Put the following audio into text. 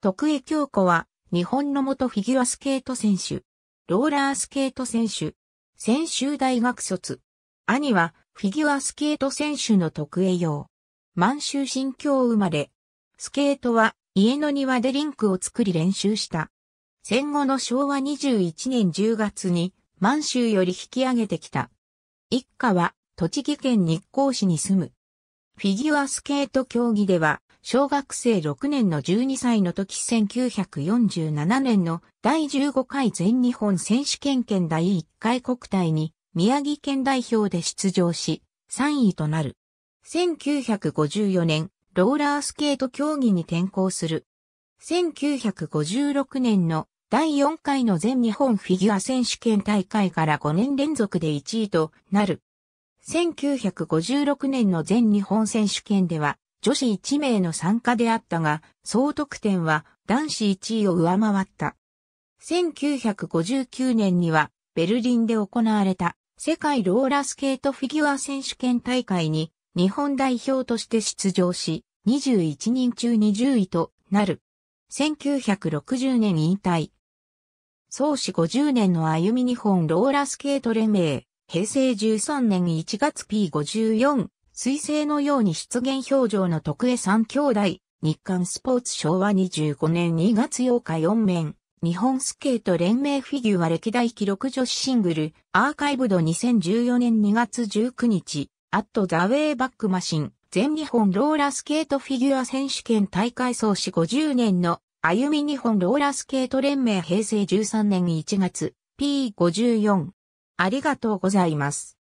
徳江京子は、日本の元フィギュアスケート選手、ローラースケート選手、専修大学卒。兄は、フィギュアスケート選手の徳江洋。満州新京生まれ。スケートは、家の庭でリンクを作り練習した。戦後の昭和21年10月に、満州より引き上げてきた。一家は、栃木県日光市に住む。フィギュアスケート競技では、小学生6年の12歳の時1947年の第15回全日本選手権県第1回国体に宮城県代表で出場し、3位となる。1954年、ローラースケート競技に転向する。1956年の第4回の全日本フィギュア選手権大会から5年連続で1位となる。1956年の全日本選手権では女子1名の参加であったが、総得点は男子1位を上回った。1959年にはベルリンで行われた世界ローラースケートフィギュア選手権大会に日本代表として出場し、21人中20位となる。1960年引退。創始50年の歩み日本ローラスケート連盟、平成13年1月 P54 彗星のように出現表情の徳江三兄弟、日刊スポーツ昭和25年2月8日4面、日本スケート連盟フィギュア歴代記録女子シングル、アーカイブド2014年2月19日、アットザウェイバックマシン、全日本ローラースケートフィギュア選手権大会創始50年の歩み日本ローラースケート連盟平成13年1月 P54。ありがとうございます。